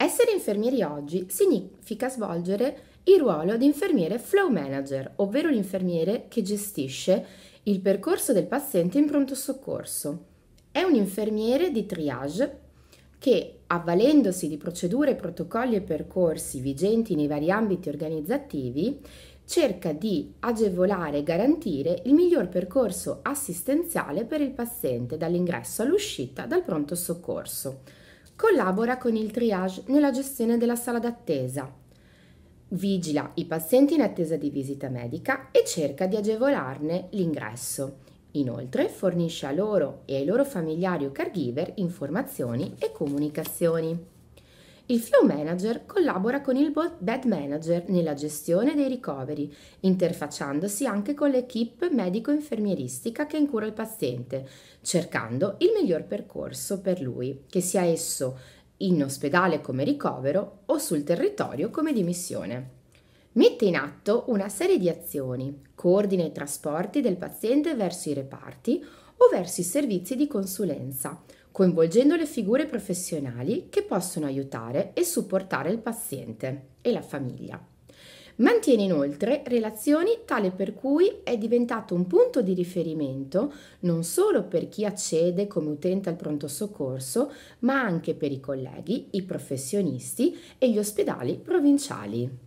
Essere infermieri oggi significa svolgere il ruolo di infermiere flow manager, ovvero l'infermiere che gestisce il percorso del paziente in pronto soccorso. È un infermiere di triage che, avvalendosi di procedure, protocolli e percorsi vigenti nei vari ambiti organizzativi, cerca di agevolare e garantire il miglior percorso assistenziale per il paziente dall'ingresso all'uscita dal pronto soccorso collabora con il triage nella gestione della sala d'attesa, vigila i pazienti in attesa di visita medica e cerca di agevolarne l'ingresso. Inoltre fornisce a loro e ai loro familiari o caregiver informazioni e comunicazioni. Il flow manager collabora con il bed manager nella gestione dei ricoveri, interfacciandosi anche con l'equipe medico-infermieristica che incura il paziente, cercando il miglior percorso per lui, che sia esso in ospedale come ricovero o sul territorio come dimissione. Mette in atto una serie di azioni, coordina i trasporti del paziente verso i reparti o verso i servizi di consulenza, coinvolgendo le figure professionali che possono aiutare e supportare il paziente e la famiglia. Mantiene inoltre relazioni tale per cui è diventato un punto di riferimento non solo per chi accede come utente al pronto soccorso, ma anche per i colleghi, i professionisti e gli ospedali provinciali.